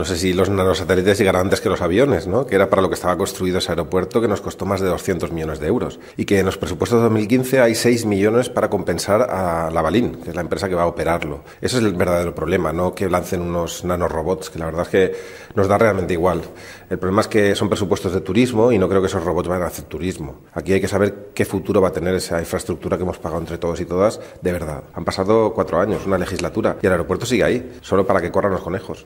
no sé si los nanosatélites llegarán antes que los aviones, ¿no? que era para lo que estaba construido ese aeropuerto, que nos costó más de 200 millones de euros. Y que en los presupuestos de 2015 hay 6 millones para compensar a Lavalin, que es la empresa que va a operarlo. Ese es el verdadero problema, no que lancen unos nanorobots, que la verdad es que nos da realmente igual. El problema es que son presupuestos de turismo y no creo que esos robots vayan a hacer turismo. Aquí hay que saber qué futuro va a tener esa infraestructura que hemos pagado entre todos y todas, de verdad. Han pasado cuatro años, una legislatura, y el aeropuerto sigue ahí, solo para que corran los conejos.